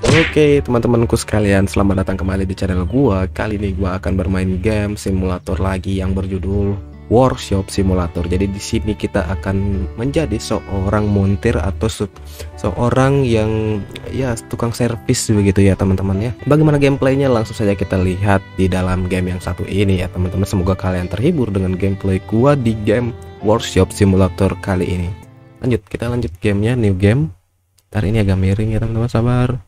Oke okay, teman-temanku sekalian selamat datang kembali di channel gua Kali ini gua akan bermain game simulator lagi yang berjudul Workshop Simulator Jadi di sini kita akan menjadi seorang montir atau se seorang yang ya tukang servis begitu ya teman-teman ya Bagaimana gameplaynya langsung saja kita lihat di dalam game yang satu ini ya teman-teman Semoga kalian terhibur dengan gameplay gua di game Workshop Simulator kali ini Lanjut kita lanjut gamenya new game Ntar ini agak miring ya teman-teman sabar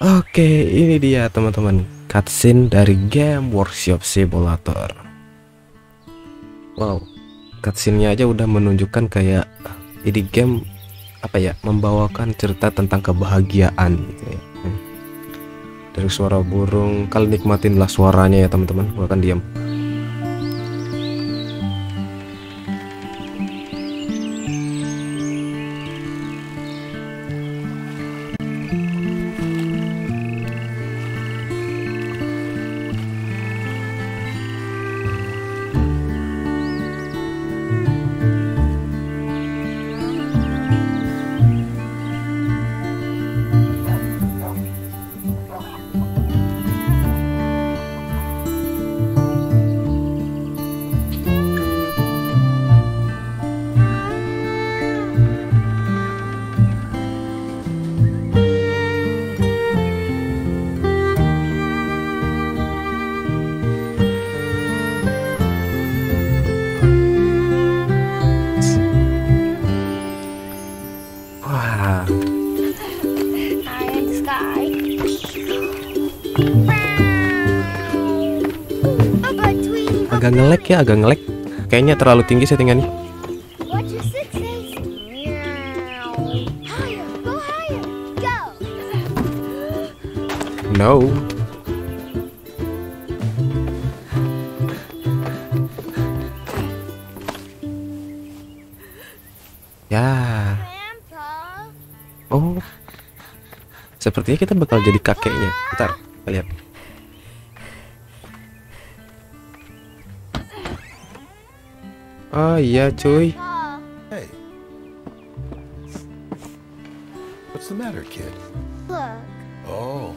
Oke, ini dia teman-teman cutscene dari game Workshop Simulator. Wow, cutscene-nya aja udah menunjukkan kayak ini game apa ya membawakan cerita tentang kebahagiaan Dari suara burung, kalian nikmatinlah suaranya ya teman-teman, bukan diam. Agak ngelek ya, agak ngelek. Kayaknya terlalu tinggi settingannya. No. Sepertinya kita bakal jadi kakeknya. Bentar, kita lihat. Ah iya cuy. Hey. What's the matter, kid? Look. Oh,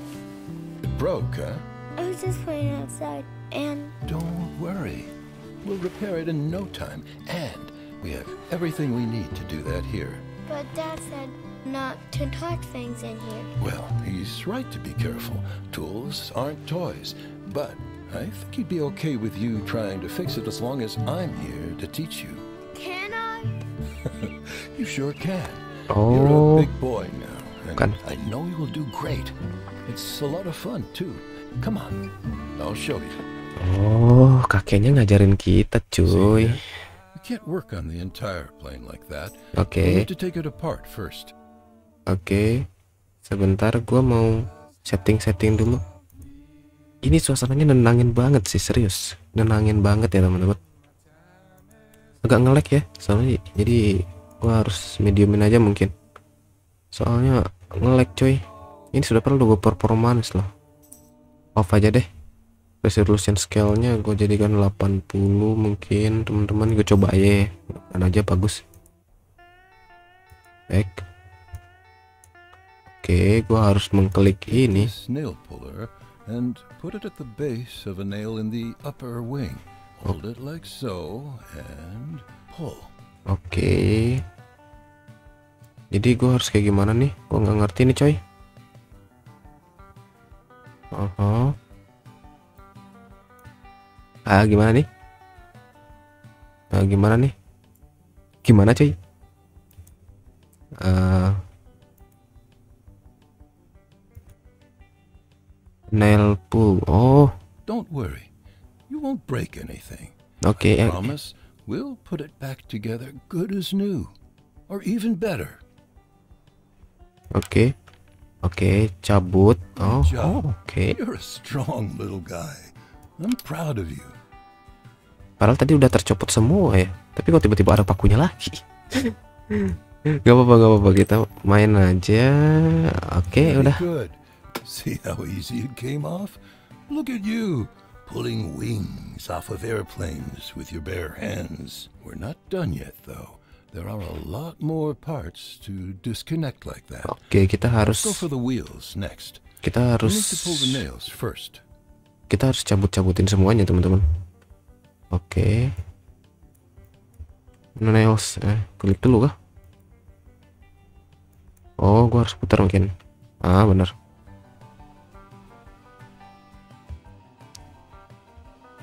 it broke, huh? I was just playing outside, and. Don't worry, we'll repair it in no time, and we have everything we need to do that here. But Dad said not to tuck things in here. Well, he's right to be careful. Tools aren't toys. But I think he'd be okay with you trying to fix it as long as I'm here to teach you. Can I? you sure can. Oh. You're a oh. big boy now. And I know you'll do great. It's a lot of fun too. Come on. I'll show you. Oh, kakeknya ngajarin kita, cuy. See, can't work on the entire plane like that. Oke. We need to take it apart first. Okay. Sebentar gue mau setting-setting dulu. Ini suasananya nenangin banget sih, serius. Nenangin banget ya, teman-teman. Agak ngelek ya, soalnya jadi gua harus mediumin aja mungkin. Soalnya ngelek, coy. Ini sudah perlu gue performance loh. Off aja deh resolution scale-nya gue jadikan 80 mungkin teman-teman gue coba aja kan aja bagus back oke okay, gue harus mengklik ini snail puller and put it at the base of a nail in the upper wing hold it like so and pull oke okay. jadi gue harus kayak gimana nih gue nggak ngerti nih coy uh -huh ah gimana nih ah, gimana nih gimana cuy uh, ah. nail pull oh don't worry you won't break anything okay I eh. promise we'll put it back together good as new or even better oke okay. oke okay, cabut oh, oke okay. you're a strong little guy I'm proud of you. Padahal tadi udah tercopot semua ya. Tapi kok tiba-tiba ada pakunya lagi. gak apa-apa, gak apa-apa. Kita main aja. Oke, okay, udah. Good. See how easy it came off? Look at you, pulling wings off of airplanes with your bare hands. We're not done yet though. There are a lot more parts to disconnect like that. Oke, okay, kita harus Go for the wheels next. Kita harus pull the nails first kita harus cabut-cabutin semuanya teman-teman oke okay. mana eh klik dulu kah oh gua harus putar mungkin ah bener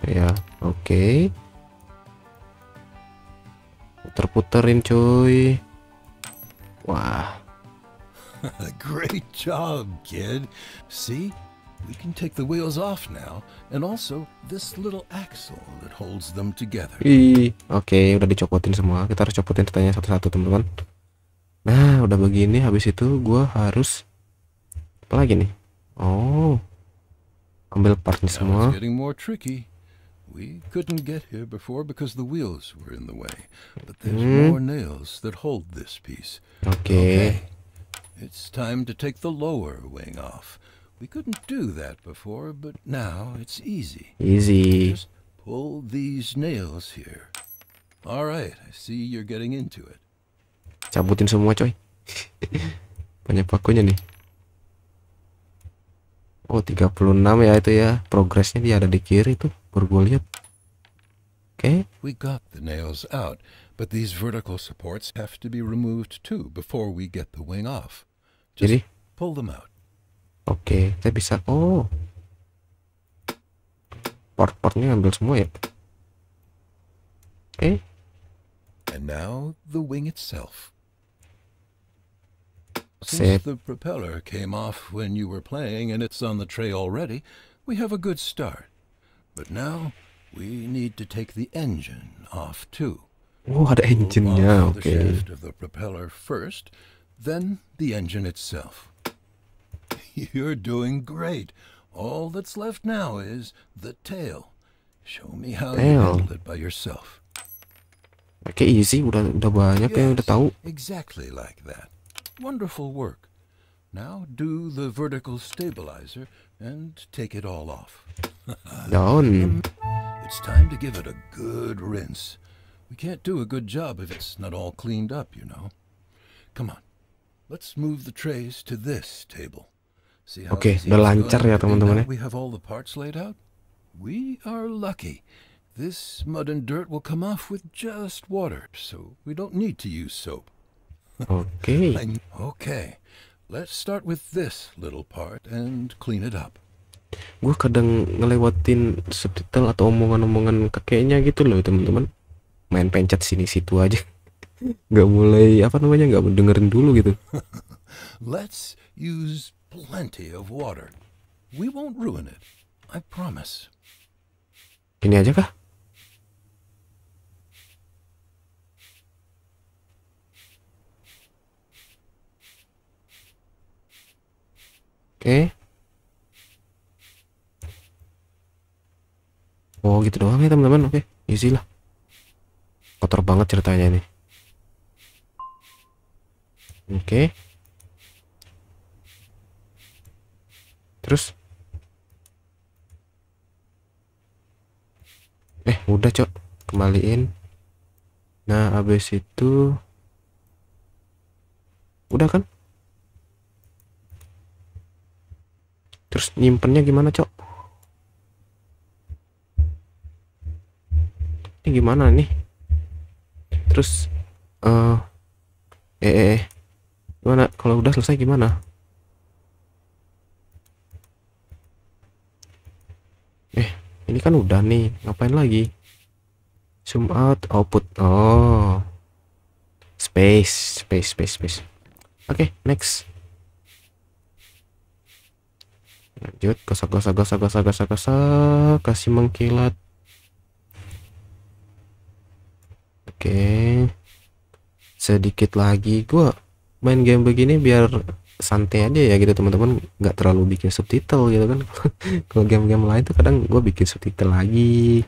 ya oke okay. puter-puterin cuy wah great job kid see We can take the wheels off now, and also this little axle that holds them together. Oke, okay, udah dicopotin semua. Kita harus copotin tanya satu-satu, teman-teman. Nah, udah begini habis itu gue harus apa lagi nih? Oh. Ambil partnya semua. We couldn't get here before because the wheels were in the way, but there's hmm. more nails that hold this piece. Okay. okay. It's time to take the lower wing off. We couldn't do that before, but now it's easy. Easy. Just pull these nails here. All right, I see you're getting into it. Cabutin semua, coy. Banyak pakunya nih. Oh, 36 ya itu ya. Progresnya dia ada di kiri tuh, baru Oke. Okay. We got the nails out, but these vertical supports have to be removed too before we get the wing off. Just Jadi, pull them out. Oke, saya bisa oh. Port-portnya ambil semua ya. Eh. And now the wing itself. Since the propeller came off when you were playing and it's on the tray already, we have a good start. But now we need to take the engine off too. Oh, ada enginenya, Okay. The shaft of the propeller first, then the engine itself. You're doing great. All that's left now is the tail. Show me how Damn. you handle it by yourself. Okay, easy udah udah banyak yes, yang udah tahu. Exactly like that. Wonderful work. Now do the vertical stabilizer and take it all off. Done. It's time to give it a good rinse. We can't do a good job if it's not all cleaned up, you know. Come on. Let's move the trays to this table. Oke, okay, udah lancar ya teman-teman ya. We are lucky. This mud and dirt will come off with just water, so we don't need to use soap. Okay. okay. Let's start with this little part and clean it up. Gue kadang ngelewatin subtitle atau omongan-omongan kakeknya gitu loh teman-teman. Main pencet sini situ aja. Gak mulai apa namanya gak dengerin dulu gitu. Let's use plenty of water. We won't ruin it. I promise. Ini aja kah? Oke. Okay. Oh gitu doang ya teman-teman. Oke, okay. easy lah. Kotor banget ceritanya nih. Oke. Okay. terus eh udah cok kembaliin nah abis itu udah kan terus nyimpennya gimana cok ini gimana nih terus uh, eh, eh, eh gimana kalau udah selesai gimana ini kan udah nih ngapain lagi zoom out output oh space space space space oke okay, next lanjut gosok gosok gosok gosok gosok gosok kasih mengkilat oke okay. sedikit lagi gua main game begini biar santai aja ya gitu teman-teman nggak terlalu bikin subtitle gitu kan kalau game-game lain tuh kadang gue bikin subtitle lagi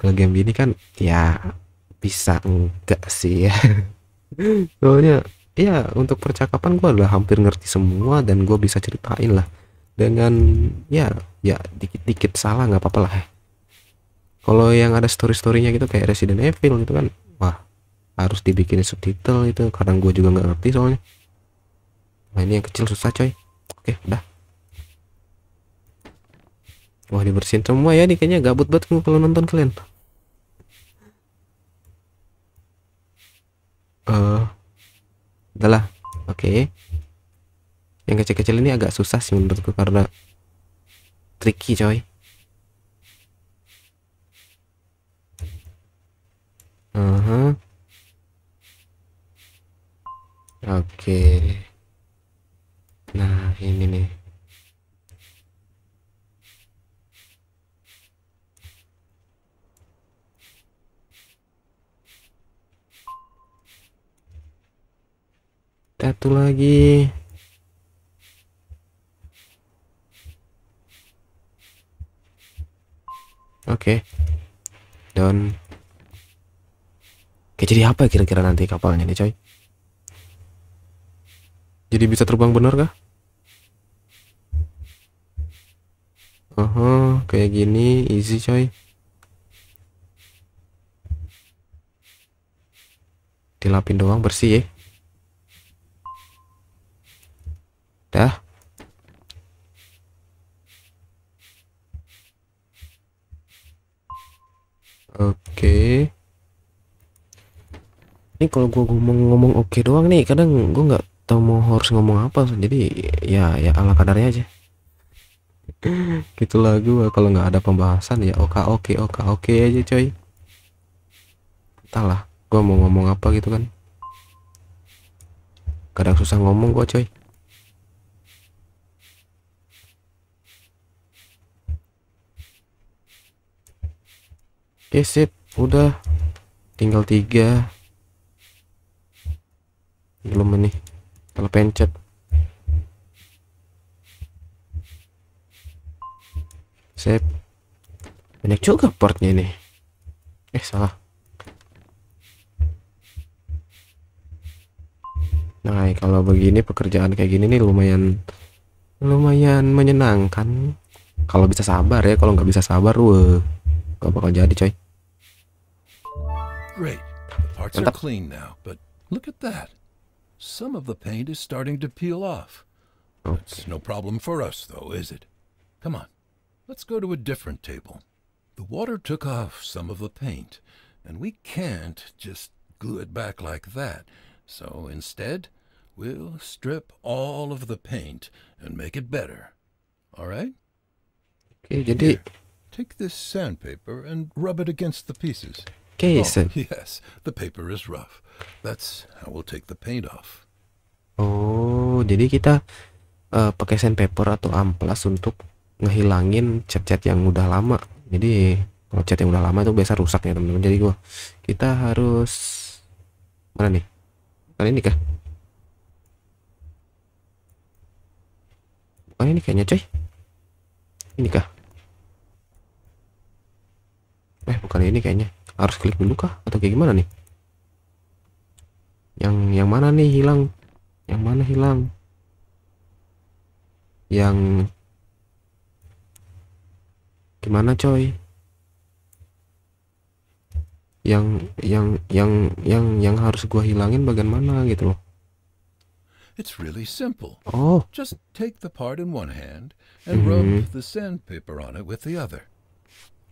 kalau game ini kan ya bisa enggak sih ya soalnya ya untuk percakapan gue udah hampir ngerti semua dan gue bisa ceritain lah dengan ya ya dikit-dikit salah nggak apa-apa lah kalau yang ada story-storynya gitu kayak Resident Evil gitu kan wah harus dibikin subtitle itu kadang gue juga nggak ngerti soalnya nah ini yang kecil susah coy oke udah wah dibersihin semua ya nih kayaknya gabut banget kalau nonton kalian eh uh, adalah oke okay. yang kecil-kecil ini agak susah sih menurutku karena tricky coy uh -huh. oke okay nah ini nih satu lagi Oke. Okay. kayak Oke, jadi apa kira-kira nanti kapalnya nih, coy? Jadi bisa terbang benar kah? Aha, uh -huh, kayak gini easy coy. Dilapin doang bersih ya. Dah. Oke. Okay. Ini kalau gua ngomong-ngomong oke okay doang nih, kadang gua nggak tahu mau harus ngomong apa, jadi ya ya ala kadarnya aja gitulah gue kalau nggak ada pembahasan ya oke oke oke oke aja coy entahlah gue mau ngomong apa gitu kan kadang susah ngomong gue coy Oke sip, udah tinggal tiga belum nih kalau pencet Sip. Banyak juga portnya ini. Eh, salah. Nah, kalau begini pekerjaan kayak gini nih lumayan lumayan menyenangkan. Kalau bisa sabar ya, kalau nggak bisa sabar, wah, gak bakal jadi coy. Great. The parts Mantap. are clean now, but look at that. Some of the paint is starting to peel off. Okay. It's no problem for us though, is it? Come on. Let's go to a different table. The water took off some of the paint, and we can't just glue it back like that. So instead, we'll strip all of the paint and make it better. All right? Okay, did it. Take this sandpaper and rub it against the pieces. Okay, oh, Yes, the paper is rough. That's how we'll take the paint off. Oh, jadi kita uh, pakai sandpaper atau amplas untuk ngehilangin chat-chat yang udah lama jadi kalau chat yang udah lama itu biasa rusak ya teman-teman jadi gua kita harus mana nih kali ini kah bukan ini kayaknya coy ini kah eh bukan ini kayaknya harus klik dulu kah atau kayak gimana nih yang yang mana nih hilang yang mana hilang yang gimana coy yang yang yang yang yang harus gua hilangin bagian mana gitu loh It's really simple. Oh. Just take the part in one hand and mm-hmm. rub hmm. the sandpaper on it with the other.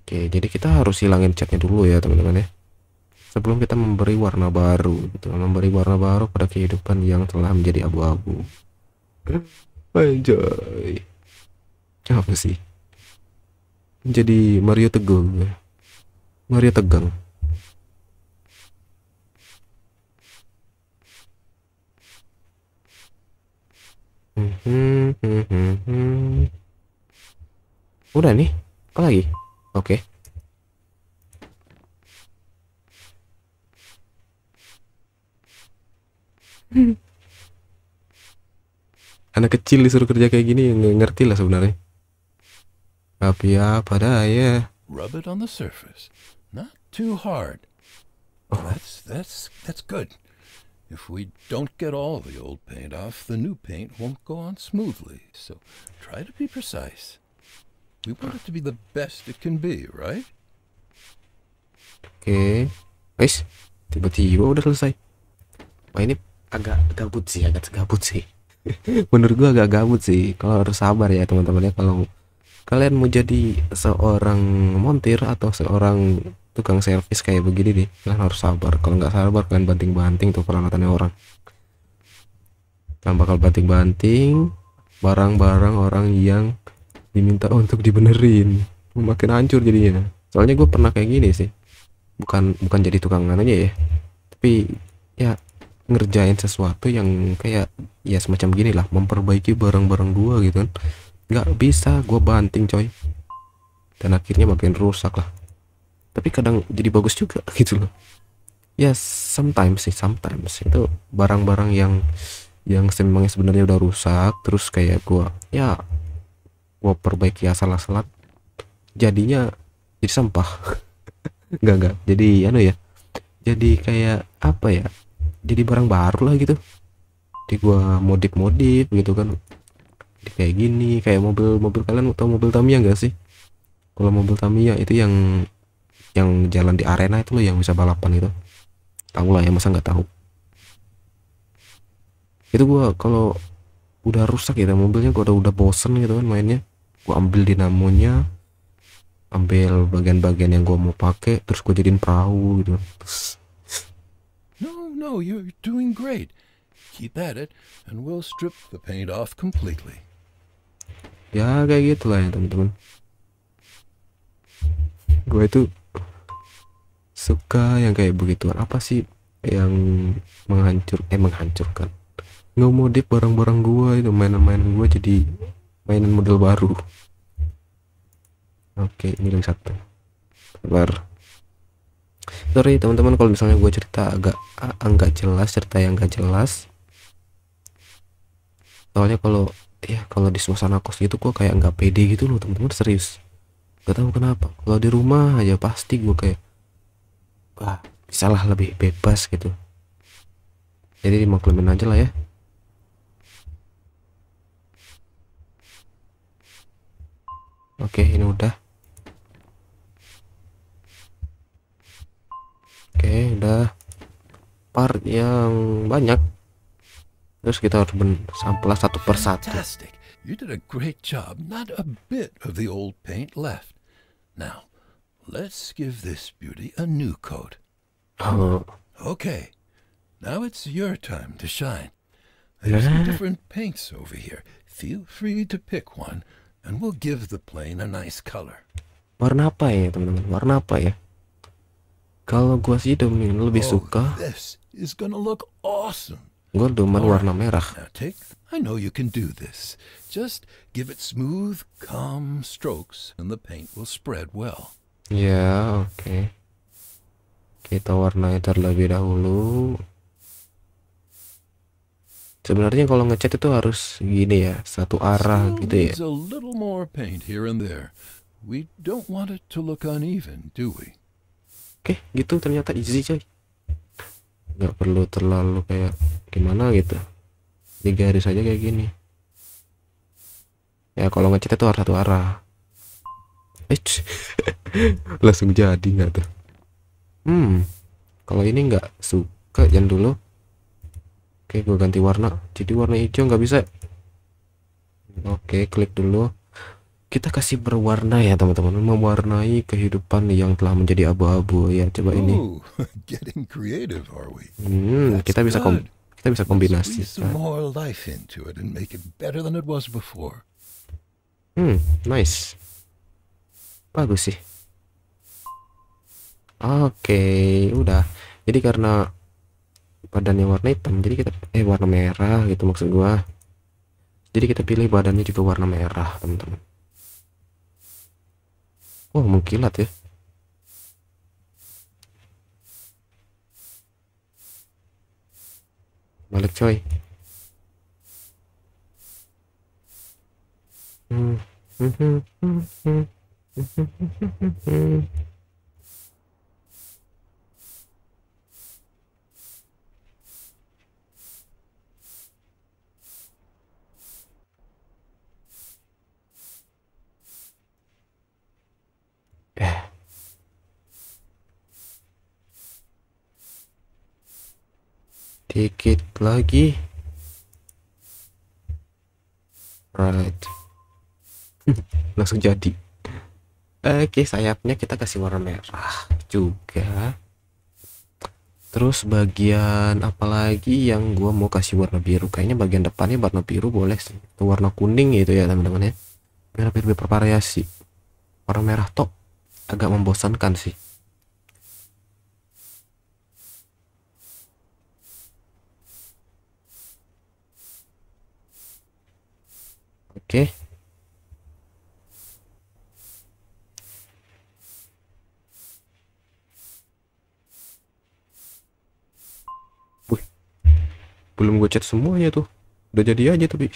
Oke, jadi kita harus hilangin catnya dulu ya, teman-teman ya. Sebelum kita memberi warna baru, gitu. memberi warna baru pada kehidupan yang telah menjadi abu-abu. Enjoy. Apa sih? Jadi Mario tegang ya. Mario tegang hmm, Udah nih, apa lagi? Oke. Okay. Hmm. Anak kecil disuruh kerja kayak gini ngerti lah sebenarnya. Up yeah, Rub it on the surface, not too hard. Oh. That's that's that's good. If we don't get all the old paint off, the new paint won't go on smoothly. So try to be precise. We want it to be the best it can be, right? Oke. Okay. Guys, tiba-tiba udah selesai. Wah, ini agak gabut sih, agak gabut sih. Menurut gua agak gabut sih. Kalau harus sabar ya, teman temannya ya kalau kalian mau jadi seorang montir atau seorang tukang servis kayak begini deh. kalian harus sabar kalau nggak sabar kalian banting-banting tuh peralatannya orang kalian bakal banting-banting barang-barang orang yang diminta untuk dibenerin makin hancur jadinya soalnya gue pernah kayak gini sih bukan bukan jadi tukang anu aja ya tapi ya ngerjain sesuatu yang kayak ya semacam gini lah memperbaiki barang-barang gua gitu kan nggak bisa gue banting coy dan akhirnya bagian rusak lah tapi kadang jadi bagus juga gitu loh ya yes, sometimes sih sometimes itu barang-barang yang yang sememangnya sebenarnya udah rusak terus kayak gue ya gue perbaiki asal-asalan jadinya jadi sampah nggak nggak jadi anu ya jadi kayak apa ya jadi barang baru lah gitu jadi gue modif-modif gitu kan kayak gini kayak mobil-mobil kalian tau mobil Tamiya enggak sih kalau mobil Tamiya itu yang yang jalan di arena itu loh yang bisa balapan itu tahu lah ya masa nggak tahu itu gua kalau udah rusak ya mobilnya gua udah udah bosen gitu kan mainnya gua ambil dinamonya ambil bagian-bagian yang gua mau pakai terus gua jadiin perahu gitu terus no no you're doing great keep at it and we'll strip the paint off completely ya kayak gitulah ya teman-teman gue itu suka yang kayak begituan apa sih yang menghancur eh menghancurkan dip barang-barang gue itu mainan-mainan gue jadi mainan model baru oke ini yang satu sabar sorry teman-teman kalau misalnya gue cerita agak agak ah, jelas cerita yang gak jelas soalnya kalau ya kalau di suasana kos gitu gue kayak nggak pede gitu loh teman-teman serius gak tahu kenapa kalau di rumah aja pasti gue kayak wah salah lebih bebas gitu jadi dimaklumin aja lah ya oke ini udah oke udah part yang banyak Terus kita harus sampulah satu persatu. Fantastic. You did a great job. Not a bit of the old paint left. Now, let's give this beauty a new coat. Oh. Okay. Now it's your time to shine. There's some different paints over here. Feel free to pick one, and we'll give the plane a nice color. Warna apa ya, teman-teman? Warna apa ya? Kalau gua sih lebih oh, suka. This is gonna look awesome. Gue demen warna merah. take, I know you can do this. Just give it smooth, calm strokes and the paint will spread well. Ya, oke. Okay. Kita warnai terlebih dahulu. Sebenarnya kalau ngecat itu harus gini ya, satu arah gitu ya. A little more paint here and there. We don't want it to look uneven, do we? Oke, okay, gitu ternyata easy coy nggak perlu terlalu kayak gimana gitu tiga garis aja kayak gini ya kalau ngecat itu harus satu arah Eits. langsung jadi nggak tuh hmm kalau ini nggak suka yang dulu oke gue ganti warna jadi warna hijau nggak bisa oke klik dulu kita kasih berwarna ya teman-teman mewarnai kehidupan yang telah menjadi abu-abu ya coba ini hmm, kita bisa kom kita bisa kombinasi hmm nice bagus sih oke okay, udah jadi karena badannya warna hitam jadi kita eh warna merah gitu maksud gua jadi kita pilih badannya juga warna merah teman-teman Wah mengkilat ya Balik coy Mm-hmm. sedikit lagi right langsung jadi oke sayapnya kita kasih warna merah juga terus bagian apalagi yang gua mau kasih warna biru kayaknya bagian depannya warna biru boleh sih warna kuning gitu ya teman-teman ya biar biar bervariasi warna merah top agak membosankan sih oke okay. Wih. belum gue cat semuanya tuh udah jadi aja tapi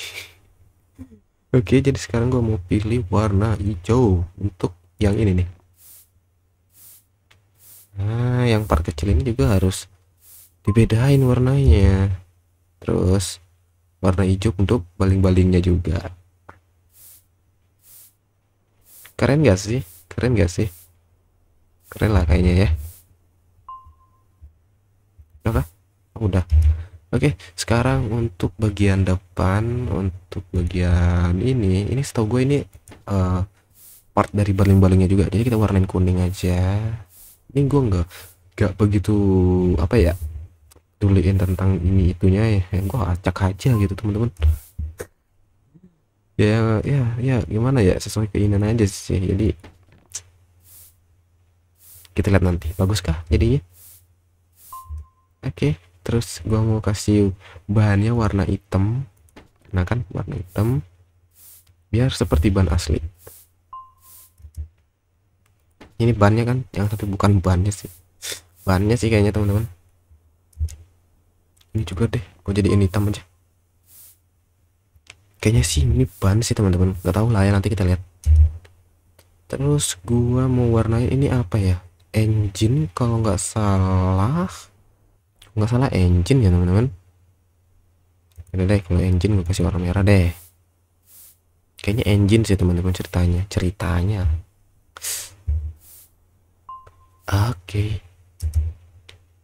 oke okay, jadi sekarang gue mau pilih warna hijau untuk yang ini nih Nah, yang part kecil ini juga harus dibedain warnanya. Terus warna hijau untuk baling-balingnya juga keren gak sih keren gak sih keren lah kayaknya ya apa oh, udah oke sekarang untuk bagian depan untuk bagian ini ini setahu gue ini uh, part dari baling-balingnya juga jadi kita warnain kuning aja ini gue nggak nggak begitu apa ya tuliin tentang ini itunya ya gue acak aja gitu teman-teman ya ya ya gimana ya sesuai keinginan aja sih jadi kita lihat nanti bagus kah jadinya oke okay. terus gua mau kasih bahannya warna hitam nah kan warna hitam biar seperti ban asli ini bannya kan yang tapi bukan bannya sih bannya sih kayaknya teman-teman ini juga deh gue jadi ini hitam aja kayaknya sih ini ban sih teman-teman nggak tahu lah ya nanti kita lihat terus gua mau warnain ini apa ya engine kalau nggak salah nggak salah engine ya teman-teman ada deh kalau engine gue kasih warna merah deh kayaknya engine sih teman-teman ceritanya ceritanya oke okay.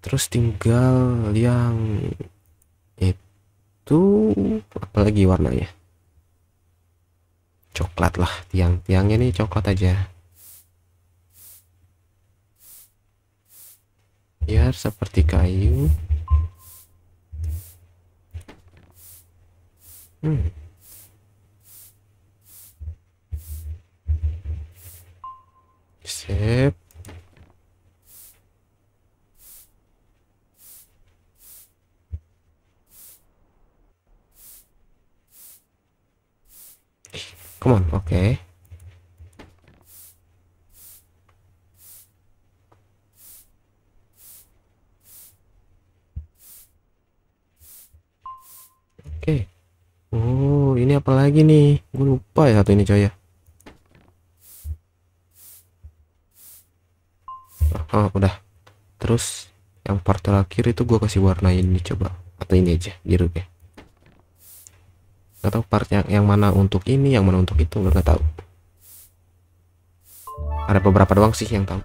terus tinggal yang itu apalagi warnanya coklat lah tiang-tiangnya nih coklat aja biar seperti kayu hmm. sip Come on, oke. Okay. Oke. Okay. Oh, ini apa lagi nih? Gue lupa ya satu ini coy ya. Oh, oh udah. Terus yang part terakhir itu gue kasih warna ini coba. Atau ini aja, biru deh. nggak tahu part yang yang mana untuk ini yang mana untuk itu nggak tahu ada beberapa doang sih yang tahu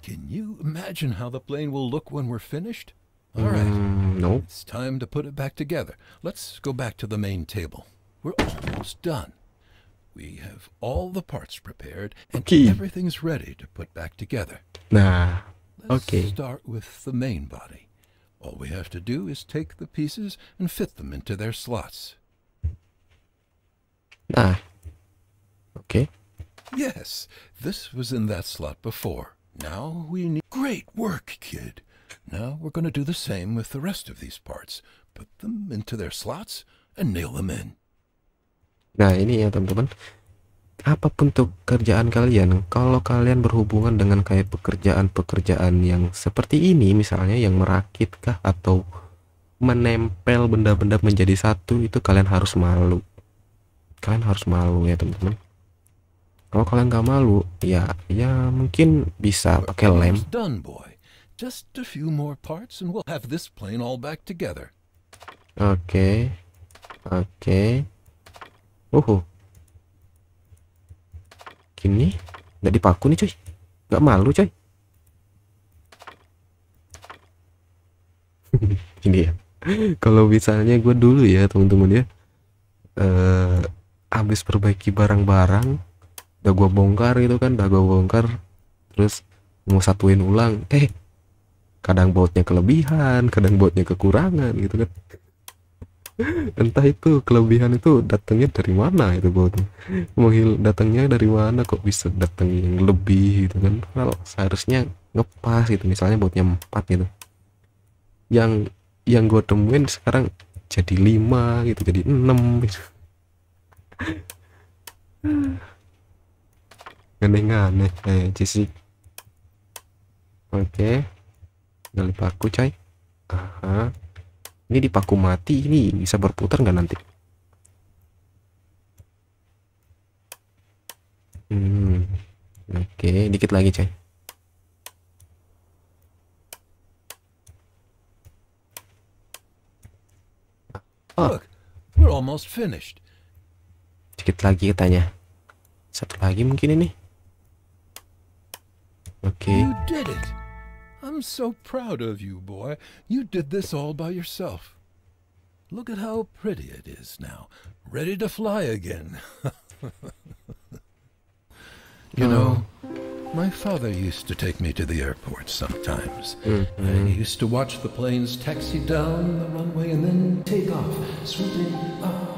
can you imagine how the plane will look when we're finished all right mm, no it's time to put it back together let's go back to the main table we're almost done we have all the parts prepared and okay. everything's ready to put back together nah let's okay start with the main body all we have to do is take the pieces and fit them into their slots Nah, Okay. Yes, this was in that slot before. Now we need... Great work, kid. Now we're going to do the same with the rest of these parts. Put them into their slots and nail them in. Nah, ini ya teman-teman. Apapun tuh kerjaan kalian, kalau kalian berhubungan dengan kayak pekerjaan-pekerjaan yang seperti ini, misalnya yang merakit kah atau menempel benda-benda menjadi satu, itu kalian harus malu kalian harus malu ya teman-teman kalau kalian nggak malu ya ya mungkin bisa pakai lem Just a few more parts and we'll have this plane all back together. Oke. Okay. Oke. Okay. Uhu. Gini. Nggak dipaku nih cuy. Nggak malu cuy. Ini ya. Kalau misalnya gue dulu ya teman-teman ya. Uh, habis perbaiki barang-barang udah gua bongkar gitu kan udah gua bongkar terus mau satuin ulang eh kadang bautnya kelebihan kadang bautnya kekurangan gitu kan entah itu kelebihan itu datangnya dari mana itu bautnya menghil datangnya dari mana kok bisa datang yang lebih gitu kan kalau seharusnya ngepas gitu misalnya bautnya 4 gitu yang yang gue temuin sekarang jadi 5 gitu jadi 6 gitu aneh aneh eh sisi oke okay. gali paku coy aha ini dipaku mati ini bisa berputar nggak nanti hmm oke okay. dikit lagi coy Look, we're almost finished. sedikit lagi katanya satu lagi mungkin ini oke okay. you did it I'm so proud of you boy you did this all by yourself look at how pretty it is now ready to fly again you know oh. my father used to take me to the airport sometimes. Mm -hmm. I used to watch the planes taxi down the runway and then take off, swooping up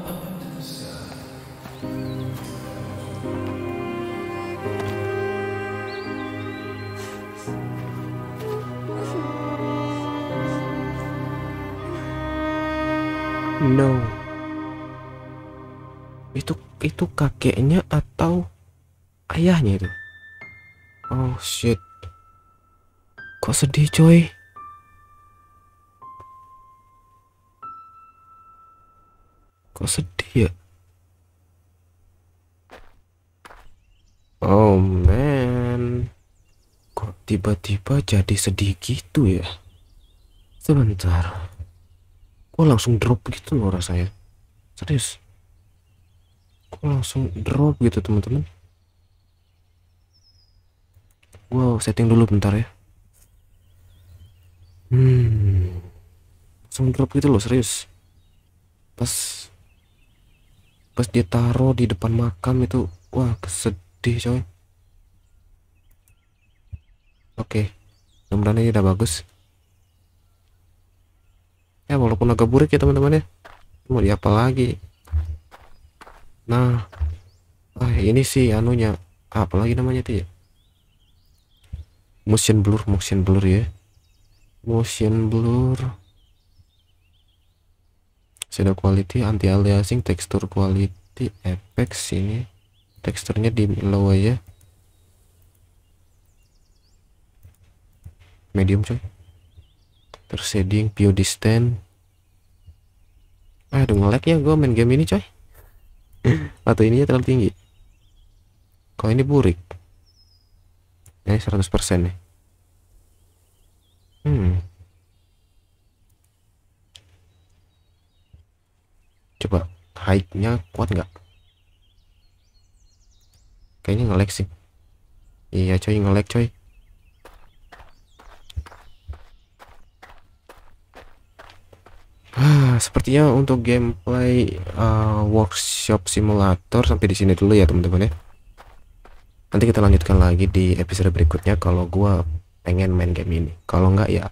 No. Itu itu kakeknya atau ayahnya itu? Oh shit. Kok sedih coy? Kok sedih ya? Oh man, kok tiba-tiba jadi sedih gitu ya? Sebentar, kok langsung drop gitu loh rasanya. Serius, kok langsung drop gitu teman-teman? Wow, setting dulu bentar ya. Hmm, langsung drop gitu loh serius. Pas pas dia taruh di depan makam itu, wah kesedih gede coy oke mudah-mudahan ini udah bagus ya walaupun agak burik ya teman-teman ya mau apa lagi nah ah ini sih anunya apa lagi namanya tuh ya motion blur motion blur ya motion blur shadow quality anti aliasing tekstur quality effects ini teksturnya di low aja medium coy terus shading view distance aduh ngelag ya gue main game ini coy atau ininya terlalu tinggi kalau ini burik ini 100% nih hmm coba high-nya kuat nggak Kayaknya nge-lag sih. Iya coy, nge-lag coy. Ah, sepertinya untuk gameplay uh, workshop simulator sampai di sini dulu ya teman-teman ya. Nanti kita lanjutkan lagi di episode berikutnya kalau gua pengen main game ini. Kalau nggak ya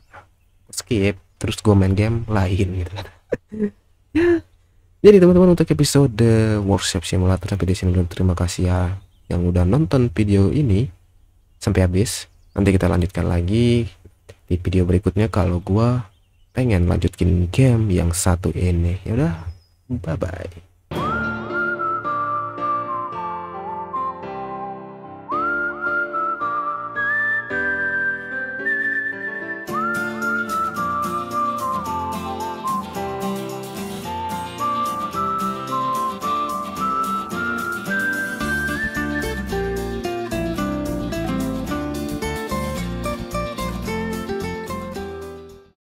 skip terus gua main game lain gitu kan. Jadi teman-teman untuk episode workshop simulator sampai di sini dulu. Terima kasih ya yang udah nonton video ini sampai habis. Nanti kita lanjutkan lagi di video berikutnya kalau gua pengen lanjutin game yang satu ini. Ya udah, bye bye.